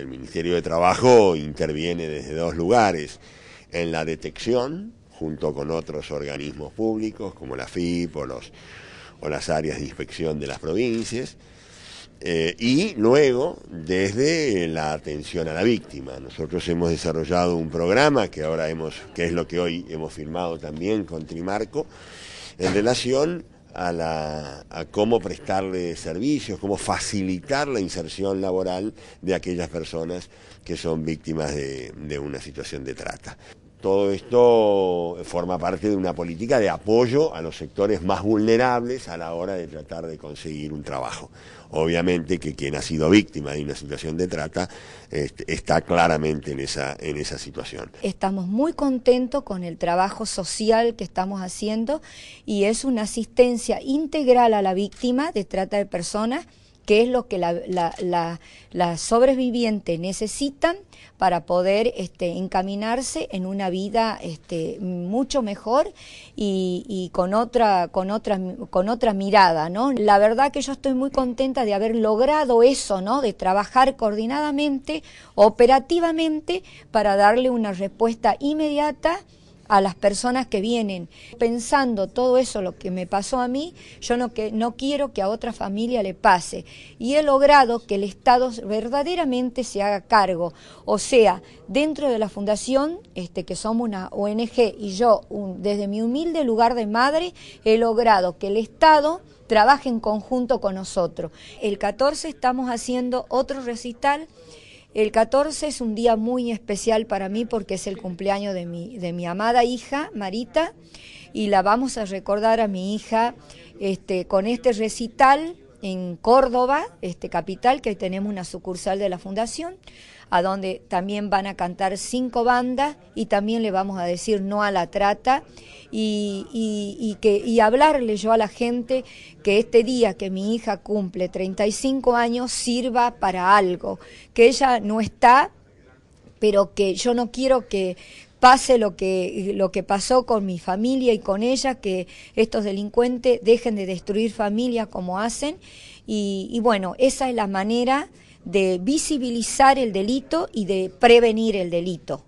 El Ministerio de Trabajo interviene desde dos lugares, en la detección, junto con otros organismos públicos como la FIP o, las áreas de inspección de las provincias, eh, y luego desde la atención a la víctima. Nosotros hemos desarrollado un programa que ahora hemos, que es lo que hoy hemos firmado también con Trimarco, en relación a, cómo prestarle servicios, cómo facilitar la inserción laboral de aquellas personas que son víctimas de una situación de trata. Todo esto forma parte de una política de apoyo a los sectores más vulnerables a la hora de tratar de conseguir un trabajo. Obviamente que quien ha sido víctima de una situación de trata este, está claramente en esa, en esa situación. Estamos muy contentos con el trabajo social que estamos haciendo y es una asistencia integral a la víctima de trata de personas Qué es lo que las sobrevivientes necesitan para poder este, encaminarse en una vida este, mucho mejor y, con otra con otra con otra mirada no la verdad que yo estoy muy contenta de haber logrado eso no de trabajar coordinadamente operativamente para darle una respuesta inmediata a las personas que vienen. Pensando todo eso, lo que me pasó a mí, yo no, que, no quiero que a otra familia le pase. Y he logrado que el Estado verdaderamente se haga cargo. O sea, dentro de la fundación, este, que somos una ONG y yo, desde mi humilde lugar de madre, he logrado que el Estado trabaje en conjunto con nosotros. El 14 estamos haciendo otro recital el 14 es un día muy especial para mí porque es el cumpleaños de mi, de mi amada hija, Marita, y la vamos a recordar a mi hija este, con este recital en Córdoba, este capital, que tenemos una sucursal de la fundación, a donde también van a cantar cinco bandas y también le vamos a decir no a la trata y, que, y hablarle yo a la gente que este día que mi hija cumple 35 años sirva para algo, que ella no está pero que yo no quiero que pase lo que, lo que pasó con mi familia y con ella, que estos delincuentes dejen de destruir familias como hacen. Y, y bueno, esa es la manera de visibilizar el delito y de prevenir el delito.